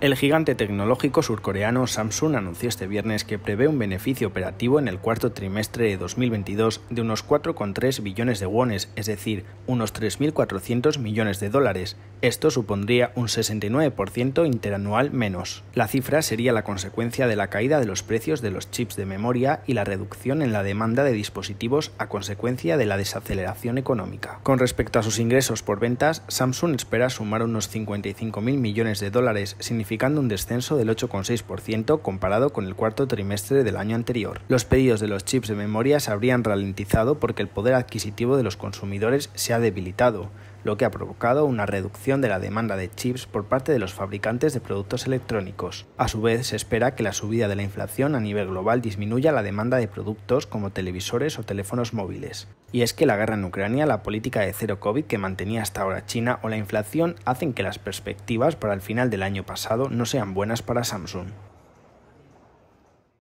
El gigante tecnológico surcoreano Samsung anunció este viernes que prevé un beneficio operativo en el cuarto trimestre de 2022 de unos 4,3 billones de wones, es decir, unos 3.400 millones de dólares. Esto supondría un 69% interanual menos. La cifra sería la consecuencia de la caída de los precios de los chips de memoria y la reducción en la demanda de dispositivos a consecuencia de la desaceleración económica. Con respecto a sus ingresos por ventas, Samsung espera sumar unos 55.000 millones de dólares, significando un descenso del 8,6% comparado con el cuarto trimestre del año anterior. Los pedidos de los chips de memoria se habrían ralentizado porque el poder adquisitivo de los consumidores se ha debilitado, lo que ha provocado una reducción de la demanda de chips por parte de los fabricantes de productos electrónicos. A su vez, se espera que la subida de la inflación a nivel global disminuya la demanda de productos como televisores o teléfonos móviles. Y es que la guerra en Ucrania, la política de cero COVID que mantenía hasta ahora China o la inflación hacen que las perspectivas para el final del año pasado no sean buenas para Samsung.